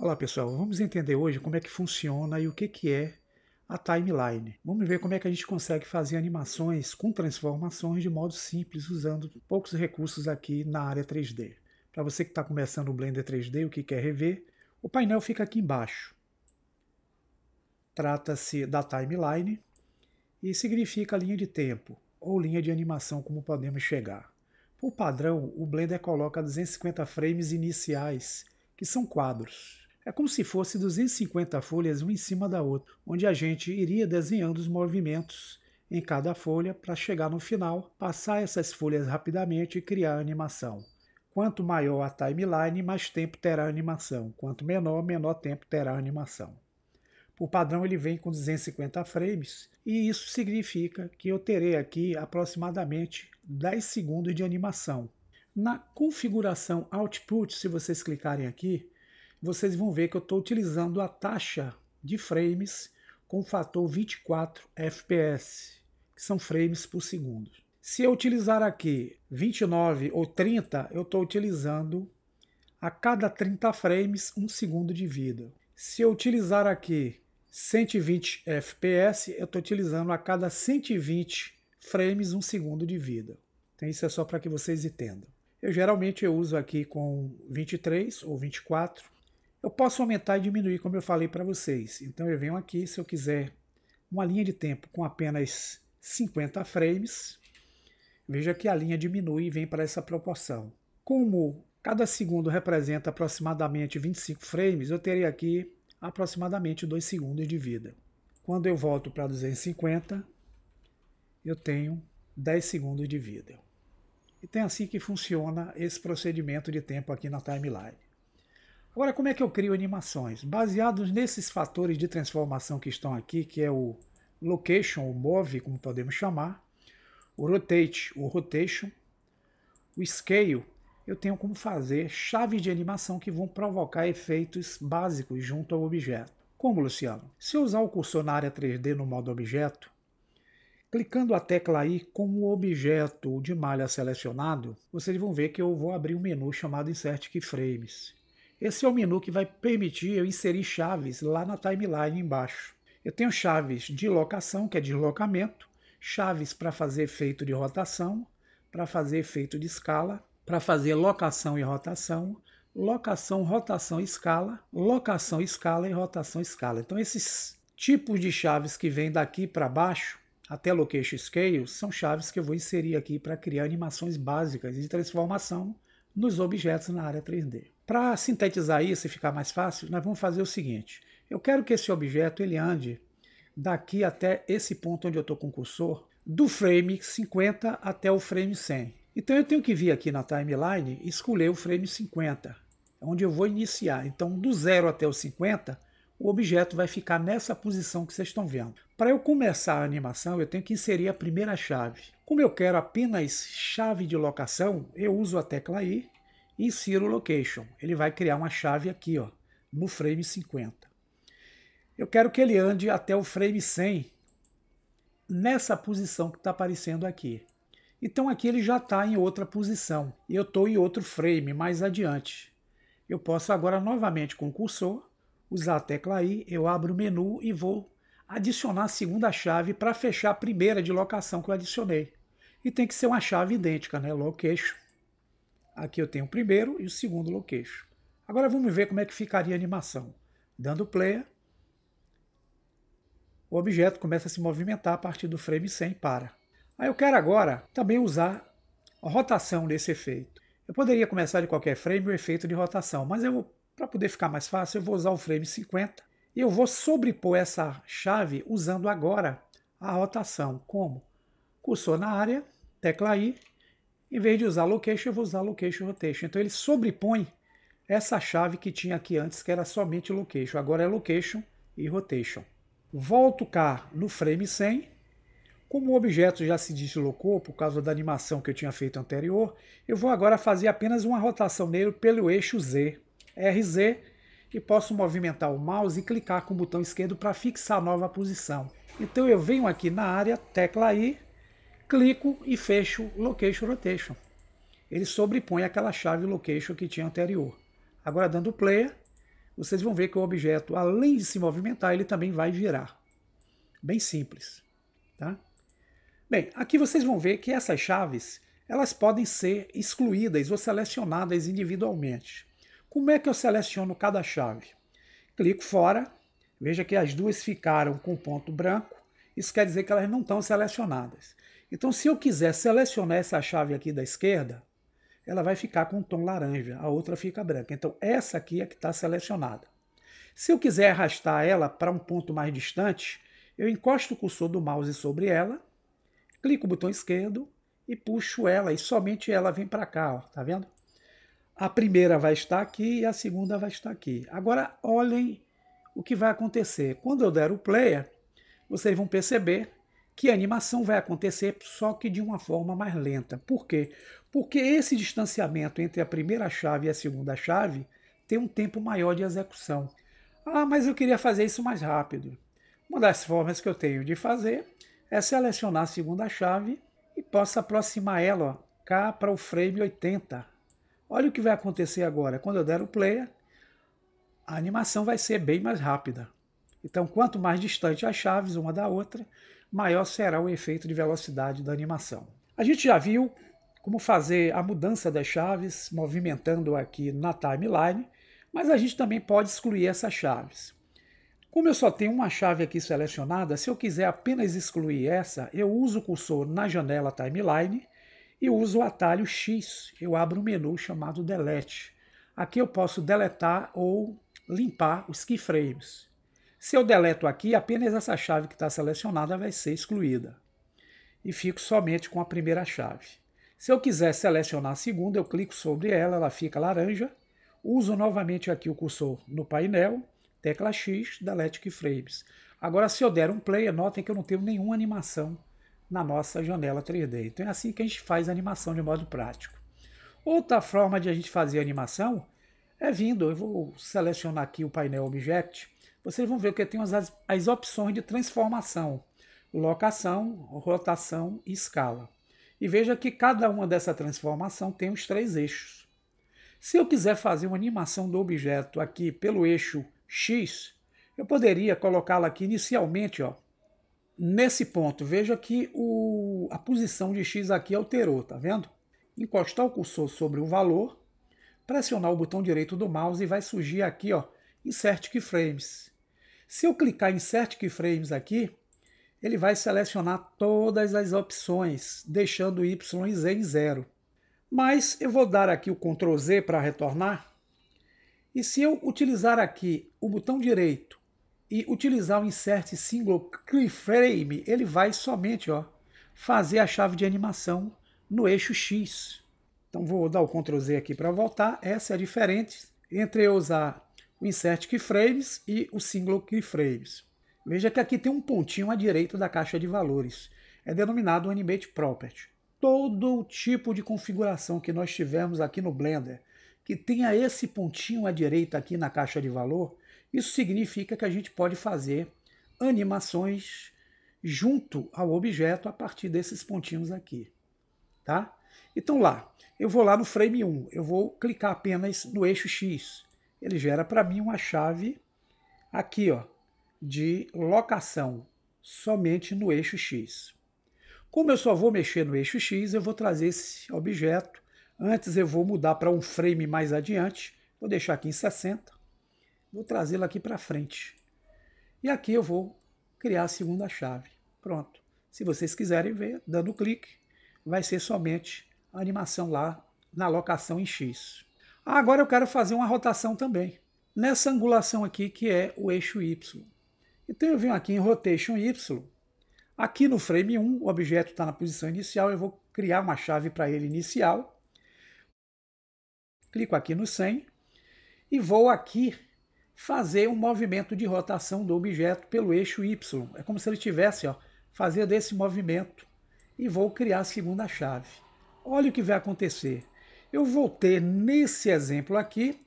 Olá pessoal, vamos entender hoje como é que funciona e o que, que é a timeline. Vamos ver como é que a gente consegue fazer animações com transformações de modo simples usando poucos recursos aqui na área 3D. Para você que está começando o Blender 3D, o que quer é rever, o painel fica aqui embaixo. Trata-se da timeline e significa linha de tempo ou linha de animação como podemos chegar. Por padrão, o Blender coloca 250 frames iniciais, que são quadros. É como se fosse 250 folhas uma em cima da outra, onde a gente iria desenhando os movimentos em cada folha para chegar no final, passar essas folhas rapidamente e criar animação. Quanto maior a timeline, mais tempo terá animação. Quanto menor, menor tempo terá animação. Por padrão, ele vem com 250 frames, e isso significa que eu terei aqui aproximadamente 10 segundos de animação. Na configuração Output, se vocês clicarem aqui, vocês vão ver que eu estou utilizando a taxa de frames com fator 24 fps, que são frames por segundo. Se eu utilizar aqui 29 ou 30, eu estou utilizando a cada 30 frames um segundo de vida. Se eu utilizar aqui 120 fps, eu estou utilizando a cada 120 frames um segundo de vida. Então isso é só para que vocês entendam. Eu geralmente eu uso aqui com 23 ou 24 eu posso aumentar e diminuir, como eu falei para vocês. Então eu venho aqui, se eu quiser uma linha de tempo com apenas 50 frames, veja que a linha diminui e vem para essa proporção. Como cada segundo representa aproximadamente 25 frames, eu teria aqui aproximadamente 2 segundos de vida. Quando eu volto para 250, eu tenho 10 segundos de vida. Então é assim que funciona esse procedimento de tempo aqui na timeline. Agora, como é que eu crio animações? Baseados nesses fatores de transformação que estão aqui, que é o location, o move, como podemos chamar, o rotate, o rotation, o scale, eu tenho como fazer chaves de animação que vão provocar efeitos básicos junto ao objeto. Como, Luciano? Se eu usar o cursor na área 3D no modo objeto, Clicando a tecla I com o objeto de malha selecionado, vocês vão ver que eu vou abrir um menu chamado Insert Keyframes. Esse é o menu que vai permitir eu inserir chaves lá na timeline embaixo. Eu tenho chaves de locação, que é deslocamento, chaves para fazer efeito de rotação, para fazer efeito de escala, para fazer locação e rotação, locação, rotação, escala, locação, escala e rotação, escala. Então esses tipos de chaves que vêm daqui para baixo até location scale são chaves que eu vou inserir aqui para criar animações básicas de transformação nos objetos na área 3D. Para sintetizar isso e ficar mais fácil, nós vamos fazer o seguinte. Eu quero que esse objeto ele ande daqui até esse ponto onde eu estou com o cursor, do frame 50 até o frame 100. Então eu tenho que vir aqui na timeline e escolher o frame 50, onde eu vou iniciar. Então do 0 até o 50 o objeto vai ficar nessa posição que vocês estão vendo. Para eu começar a animação, eu tenho que inserir a primeira chave. Como eu quero apenas chave de locação, eu uso a tecla I e insiro location. Ele vai criar uma chave aqui, ó, no frame 50. Eu quero que ele ande até o frame 100, nessa posição que está aparecendo aqui. Então aqui ele já está em outra posição e eu estou em outro frame mais adiante. Eu posso agora novamente com o cursor usar a tecla I, eu abro o menu e vou adicionar a segunda chave para fechar a primeira de locação que eu adicionei. E tem que ser uma chave idêntica, né? Location. Aqui eu tenho o primeiro e o segundo location. Agora vamos ver como é que ficaria a animação. Dando play, o objeto começa a se movimentar a partir do frame 100 para. Aí eu quero agora também usar a rotação desse efeito. Eu poderia começar de qualquer frame o efeito de rotação, mas eu vou para poder ficar mais fácil, eu vou usar o frame 50 e eu vou sobrepor essa chave usando agora a rotação. Como? Cursor na área, tecla I, em vez de usar location, eu vou usar location rotation. Então ele sobrepõe essa chave que tinha aqui antes, que era somente location. Agora é location e rotation. Volto cá no frame 100. Como o objeto já se deslocou por causa da animação que eu tinha feito anterior, eu vou agora fazer apenas uma rotação nele pelo eixo Z. RZ e posso movimentar o mouse e clicar com o botão esquerdo para fixar a nova posição. Então eu venho aqui na área, tecla I, clico e fecho Location Rotation. Ele sobrepõe aquela chave Location que tinha anterior. Agora dando Play, vocês vão ver que o objeto, além de se movimentar, ele também vai girar. Bem simples. Tá? Bem, aqui vocês vão ver que essas chaves elas podem ser excluídas ou selecionadas individualmente. Como é que eu seleciono cada chave? Clico fora, veja que as duas ficaram com ponto branco, isso quer dizer que elas não estão selecionadas. Então, se eu quiser selecionar essa chave aqui da esquerda, ela vai ficar com um tom laranja, a outra fica branca. Então, essa aqui é que está selecionada. Se eu quiser arrastar ela para um ponto mais distante, eu encosto o cursor do mouse sobre ela, clico o botão esquerdo e puxo ela, e somente ela vem para cá, ó, tá vendo? A primeira vai estar aqui e a segunda vai estar aqui. Agora olhem o que vai acontecer. Quando eu der o player, vocês vão perceber que a animação vai acontecer, só que de uma forma mais lenta. Por quê? Porque esse distanciamento entre a primeira chave e a segunda chave tem um tempo maior de execução. Ah, mas eu queria fazer isso mais rápido. Uma das formas que eu tenho de fazer é selecionar a segunda chave e posso aproximar ela ó, cá para o frame 80. Olha o que vai acontecer agora. Quando eu der o player, a animação vai ser bem mais rápida. Então, quanto mais distante as chaves uma da outra, maior será o efeito de velocidade da animação. A gente já viu como fazer a mudança das chaves movimentando aqui na timeline, mas a gente também pode excluir essas chaves. Como eu só tenho uma chave aqui selecionada, se eu quiser apenas excluir essa, eu uso o cursor na janela timeline e uso o atalho X. Eu abro um menu chamado Delete. Aqui eu posso deletar ou limpar os keyframes. Se eu deleto aqui, apenas essa chave que está selecionada vai ser excluída. E fico somente com a primeira chave. Se eu quiser selecionar a segunda, eu clico sobre ela, ela fica laranja. Uso novamente aqui o cursor no painel, tecla X, delete keyframes. Agora, se eu der um play, notem que eu não tenho nenhuma animação na nossa janela 3D. Então é assim que a gente faz a animação de modo prático. Outra forma de a gente fazer a animação é vindo, eu vou selecionar aqui o painel Object, vocês vão ver que tem as, as opções de transformação, locação, rotação e escala. E veja que cada uma dessa transformação tem os três eixos. Se eu quiser fazer uma animação do objeto aqui pelo eixo X, eu poderia colocá-la aqui inicialmente ó, nesse ponto, veja que o, a posição de X aqui alterou, tá vendo? Encostar o cursor sobre o valor, pressionar o botão direito do mouse e vai surgir aqui, ó, Insert Keyframes. Se eu clicar em Insert Keyframes aqui, ele vai selecionar todas as opções, deixando Y e Z em zero. Mas eu vou dar aqui o Ctrl Z para retornar. E se eu utilizar aqui o botão direito e utilizar o insert single keyframe, ele vai somente ó, fazer a chave de animação no eixo X. Então vou dar o Ctrl Z aqui para voltar. Essa é a diferença entre eu usar o insert keyframes e o single keyframes. Veja que aqui tem um pontinho à direita da caixa de valores. É denominado Animate Property. Todo o tipo de configuração que nós tivermos aqui no Blender, que tenha esse pontinho à direita aqui na caixa de valor, isso significa que a gente pode fazer animações junto ao objeto a partir desses pontinhos aqui. Tá? Então lá, eu vou lá no frame 1, eu vou clicar apenas no eixo X. Ele gera para mim uma chave aqui ó, de locação, somente no eixo X. Como eu só vou mexer no eixo X, eu vou trazer esse objeto. Antes eu vou mudar para um frame mais adiante, vou deixar aqui em 60. Vou trazê la aqui para frente. E aqui eu vou criar a segunda chave. Pronto. Se vocês quiserem ver, dando clique, vai ser somente a animação lá na locação em X. Agora eu quero fazer uma rotação também, nessa angulação aqui que é o eixo Y. Então eu venho aqui em Rotation Y, aqui no frame 1 o objeto está na posição inicial, eu vou criar uma chave para ele inicial, clico aqui no 100 e vou aqui fazer um movimento de rotação do objeto pelo eixo Y. É como se ele estivesse ó, fazendo esse movimento e vou criar a segunda chave. Olha o que vai acontecer. Eu vou ter nesse exemplo aqui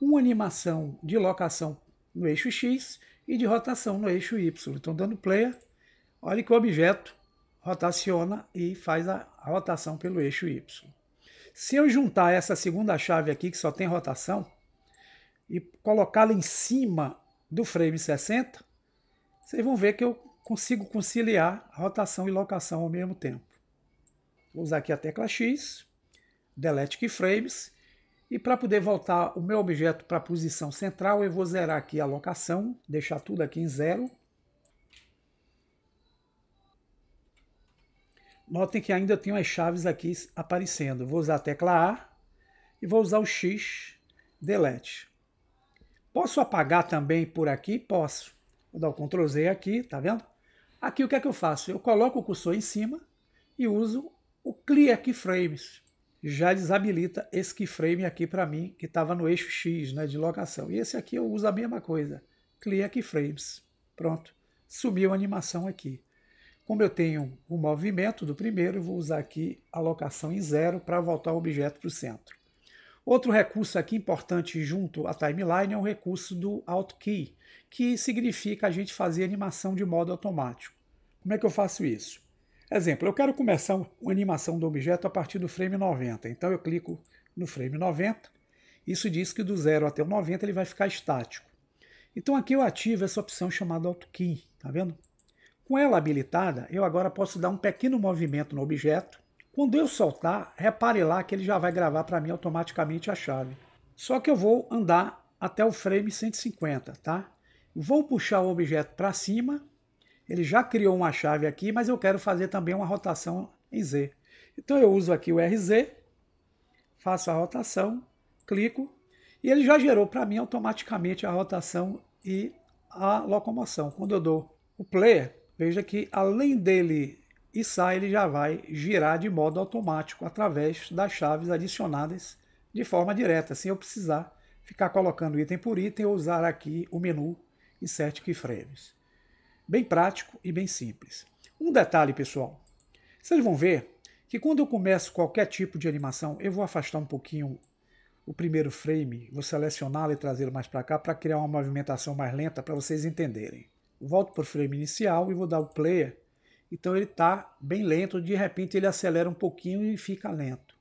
uma animação de locação no eixo X e de rotação no eixo Y. Então, dando player, olha que o objeto rotaciona e faz a rotação pelo eixo Y. Se eu juntar essa segunda chave aqui, que só tem rotação, e colocá-la em cima do frame 60, vocês vão ver que eu consigo conciliar rotação e locação ao mesmo tempo. Vou usar aqui a tecla X, Delete Keyframes, e para poder voltar o meu objeto para a posição central, eu vou zerar aqui a locação, deixar tudo aqui em zero. Notem que ainda tem as chaves aqui aparecendo. Vou usar a tecla A e vou usar o X, Delete. Posso apagar também por aqui? Posso. Vou dar o Ctrl Z aqui, tá vendo? Aqui o que é que eu faço? Eu coloco o cursor em cima e uso o Clear Keyframes. Já desabilita esse keyframe aqui para mim, que estava no eixo X né, de locação. E esse aqui eu uso a mesma coisa. Clear Keyframes. Pronto. Subiu a animação aqui. Como eu tenho o movimento do primeiro, eu vou usar aqui a locação em zero para voltar o objeto para o centro. Outro recurso aqui importante junto à timeline é o recurso do AutoKey, que significa a gente fazer animação de modo automático. Como é que eu faço isso? Exemplo, eu quero começar uma animação do objeto a partir do frame 90, então eu clico no frame 90, isso diz que do 0 até o 90 ele vai ficar estático. Então aqui eu ativo essa opção chamada AutoKey, tá vendo? Com ela habilitada, eu agora posso dar um pequeno movimento no objeto quando eu soltar, repare lá que ele já vai gravar para mim automaticamente a chave. Só que eu vou andar até o frame 150, tá? Vou puxar o objeto para cima. Ele já criou uma chave aqui, mas eu quero fazer também uma rotação em Z. Então eu uso aqui o RZ, faço a rotação, clico e ele já gerou para mim automaticamente a rotação e a locomoção. Quando eu dou o player, veja que além dele e sai ele já vai girar de modo automático através das chaves adicionadas de forma direta, sem eu precisar ficar colocando item por item ou usar aqui o menu Insert Keyframes. Bem prático e bem simples. Um detalhe, pessoal. Vocês vão ver que quando eu começo qualquer tipo de animação, eu vou afastar um pouquinho o primeiro frame, vou selecioná-lo e trazê-lo mais para cá para criar uma movimentação mais lenta para vocês entenderem. Volto para o frame inicial e vou dar o player então ele está bem lento, de repente ele acelera um pouquinho e fica lento.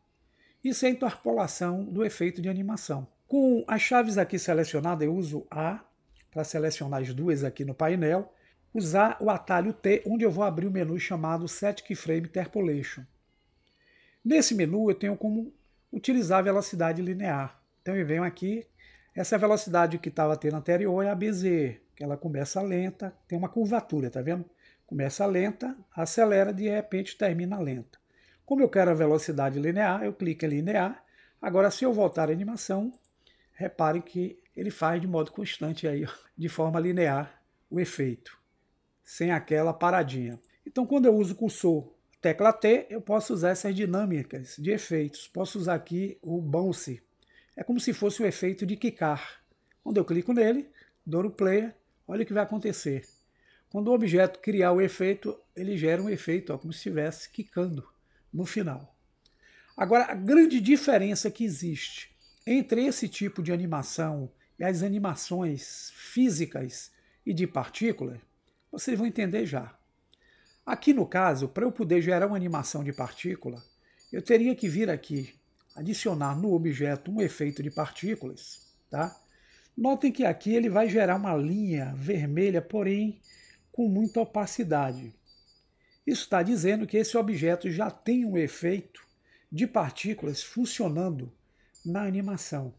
Isso é a interpolação do efeito de animação. Com as chaves aqui selecionadas, eu uso A para selecionar as duas aqui no painel, usar o atalho T, onde eu vou abrir o menu chamado Set Keyframe Interpolation. Nesse menu eu tenho como utilizar a velocidade linear. Então eu venho aqui, essa é a velocidade que estava tendo anterior é a BZ, que ela começa lenta, tem uma curvatura, tá vendo? Começa lenta, acelera, de repente termina lenta. Como eu quero a velocidade linear, eu clico em linear. Agora, se eu voltar a animação, reparem que ele faz de modo constante, aí, de forma linear, o efeito, sem aquela paradinha. Então, quando eu uso o cursor tecla T, eu posso usar essas dinâmicas de efeitos. Posso usar aqui o bounce. É como se fosse o efeito de quicar. Quando eu clico nele, dou o player, olha o que vai acontecer. Quando o objeto criar o efeito, ele gera um efeito ó, como se estivesse quicando no final. Agora, a grande diferença que existe entre esse tipo de animação e as animações físicas e de partícula, vocês vão entender já. Aqui no caso, para eu poder gerar uma animação de partícula, eu teria que vir aqui adicionar no objeto um efeito de partículas, tá? Notem que aqui ele vai gerar uma linha vermelha, porém com muita opacidade. Isso está dizendo que esse objeto já tem um efeito de partículas funcionando na animação.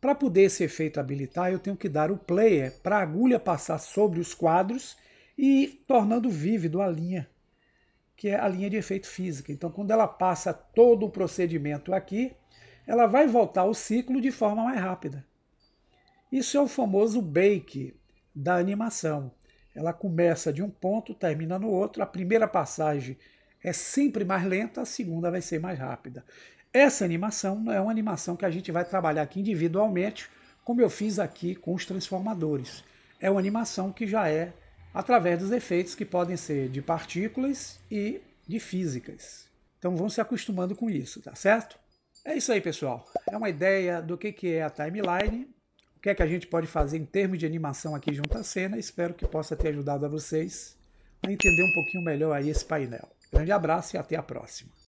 Para poder esse efeito habilitar, eu tenho que dar o player para a agulha passar sobre os quadros e tornando vívido a linha, que é a linha de efeito física. Então, quando ela passa todo o procedimento aqui, ela vai voltar ao ciclo de forma mais rápida. Isso é o famoso bake da animação. Ela começa de um ponto, termina no outro. A primeira passagem é sempre mais lenta, a segunda vai ser mais rápida. Essa animação não é uma animação que a gente vai trabalhar aqui individualmente, como eu fiz aqui com os transformadores. É uma animação que já é através dos efeitos que podem ser de partículas e de físicas. Então vão se acostumando com isso, tá certo? É isso aí, pessoal. É uma ideia do que é a timeline o que é que a gente pode fazer em termos de animação aqui junto à cena. Espero que possa ter ajudado a vocês a entender um pouquinho melhor aí esse painel. Grande abraço e até a próxima.